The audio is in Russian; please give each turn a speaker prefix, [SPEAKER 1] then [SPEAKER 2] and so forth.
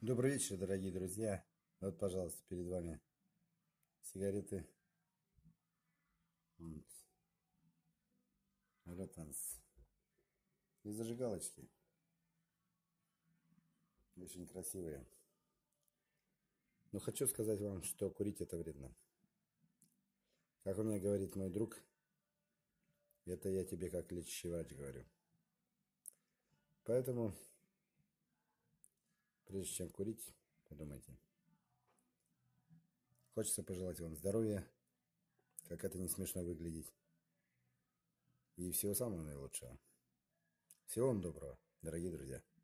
[SPEAKER 1] Добрый вечер, дорогие друзья. Вот, пожалуйста, перед вами сигареты. Ротанс. И зажигалочки. Очень красивые. Но хочу сказать вам, что курить это вредно. Как у меня говорит мой друг, это я тебе как лечащий врач говорю. Поэтому Прежде чем курить, подумайте. Хочется пожелать вам здоровья, как это не смешно выглядеть. И всего самого наилучшего. Всего вам доброго, дорогие друзья.